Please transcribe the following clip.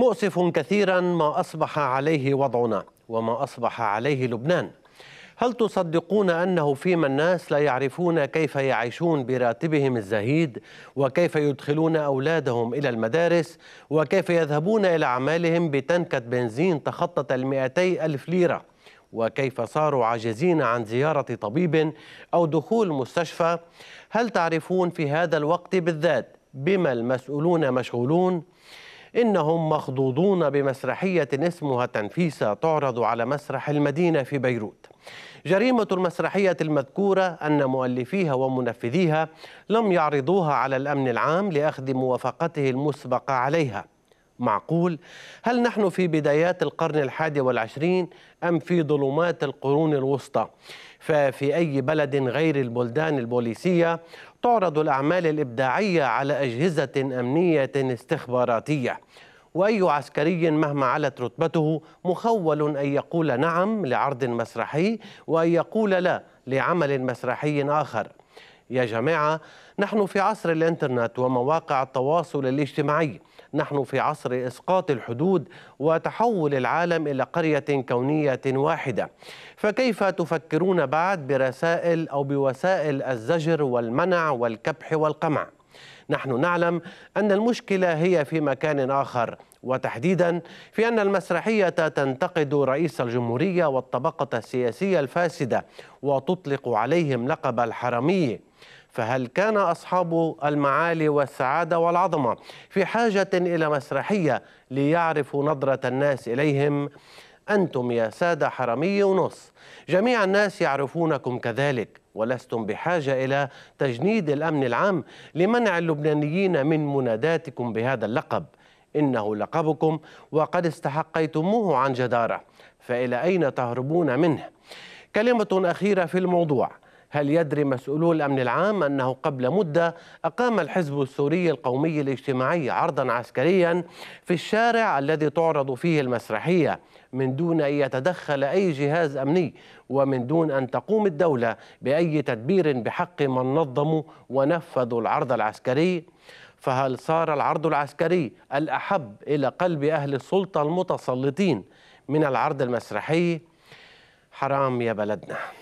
مؤسف كثيرا ما أصبح عليه وضعنا وما أصبح عليه لبنان هل تصدقون أنه فيما الناس لا يعرفون كيف يعيشون براتبهم الزهيد وكيف يدخلون أولادهم إلى المدارس وكيف يذهبون إلى أعمالهم بتنكة بنزين تخطت المئتي ألف ليرة وكيف صاروا عاجزين عن زيارة طبيب أو دخول مستشفى هل تعرفون في هذا الوقت بالذات بما المسؤولون مشغولون إنهم مخضوضون بمسرحية اسمها تنفيسة تعرض على مسرح المدينة في بيروت جريمة المسرحية المذكورة أن مؤلفيها ومنفذيها لم يعرضوها على الأمن العام لأخذ موافقته المسبقة عليها معقول؟ هل نحن في بدايات القرن الحادي والعشرين أم في ظلمات القرون الوسطى؟ ففي أي بلد غير البلدان البوليسية تعرض الأعمال الإبداعية على أجهزة أمنية استخباراتية وأي عسكري مهما علت رتبته مخول أن يقول نعم لعرض مسرحي وأن يقول لا لعمل مسرحي آخر يا جماعة نحن في عصر الإنترنت ومواقع التواصل الاجتماعي نحن في عصر إسقاط الحدود وتحول العالم إلى قرية كونية واحدة فكيف تفكرون بعد برسائل أو بوسائل الزجر والمنع والكبح والقمع؟ نحن نعلم أن المشكلة هي في مكان آخر وتحديدا في أن المسرحية تنتقد رئيس الجمهورية والطبقة السياسية الفاسدة وتطلق عليهم لقب الحرمية فهل كان أصحاب المعالي والسعادة والعظمة في حاجة إلى مسرحية ليعرفوا نظرة الناس إليهم؟ أنتم يا سادة حرمي ونص جميع الناس يعرفونكم كذلك ولستم بحاجة إلى تجنيد الأمن العام لمنع اللبنانيين من مناداتكم بهذا اللقب إنه لقبكم وقد استحقيتموه عن جدارة فإلى أين تهربون منه؟ كلمة أخيرة في الموضوع هل يدري مسؤولو الأمن العام أنه قبل مدة أقام الحزب السوري القومي الاجتماعي عرضا عسكريا في الشارع الذي تعرض فيه المسرحية من دون أن يتدخل أي جهاز أمني ومن دون أن تقوم الدولة بأي تدبير بحق من نظموا ونفذوا العرض العسكري فهل صار العرض العسكري الأحب إلى قلب أهل السلطة المتسلطين من العرض المسرحي حرام يا بلدنا